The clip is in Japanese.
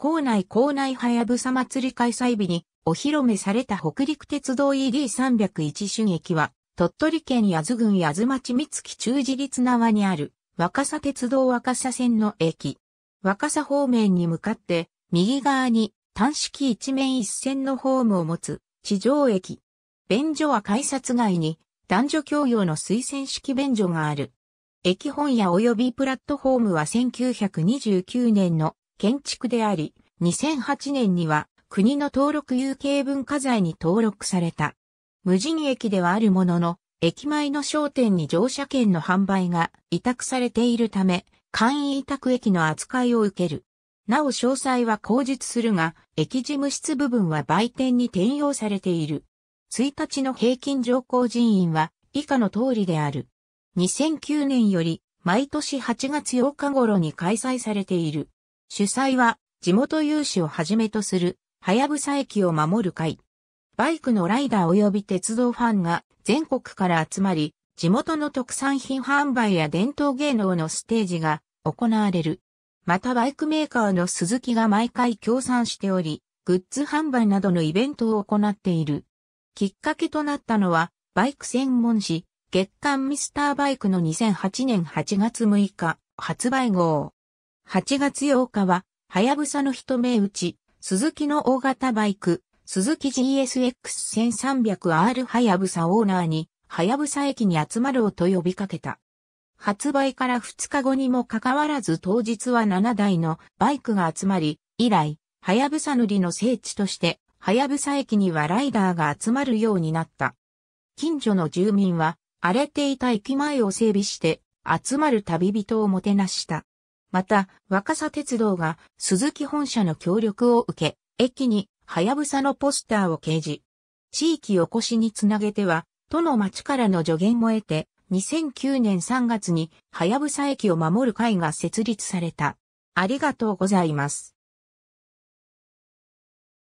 校内校内はやぶさ祭り開催日にお披露目された北陸鉄道 ED301 主駅は、鳥取県八頭郡八頭町三月中自立縄にある若狭鉄道若狭線の駅。若狭方面に向かって、右側に単式一面一線のホームを持つ地上駅。便所は改札外に男女共用の推薦式便所がある。駅本屋及びプラットフォームは1929年の建築であり、2008年には国の登録有形文化財に登録された。無人駅ではあるものの、駅前の商店に乗車券の販売が委託されているため、簡易委託駅の扱いを受ける。なお詳細は口述するが、駅事務室部分は売店に転用されている。1日の平均乗降人員は以下の通りである。2009年より毎年8月8日頃に開催されている。主催は地元有志をはじめとする、はやぶさ駅を守る会。バイクのライダー及び鉄道ファンが全国から集まり、地元の特産品販売や伝統芸能のステージが行われる。またバイクメーカーの鈴木が毎回協賛しており、グッズ販売などのイベントを行っている。きっかけとなったのは、バイク専門誌、月刊ミスターバイクの2008年8月6日、発売号。8月8日は、はやぶさの一目打ち、鈴木の大型バイク、鈴木 GSX1300R はやぶさオーナーに、はやぶさ駅に集まろうと呼びかけた。発売から2日後にもかかわらず当日は7台のバイクが集まり、以来、はやぶさ塗りの聖地として、はやぶさ駅にはライダーが集まるようになった。近所の住民は、荒れていた駅前を整備して、集まる旅人をもてなした。また、若狭鉄道が鈴木本社の協力を受け、駅に、はやぶさのポスターを掲示。地域おこしにつなげては、都の町からの助言も得て、2009年3月に、はやぶさ駅を守る会が設立された。ありがとうございます。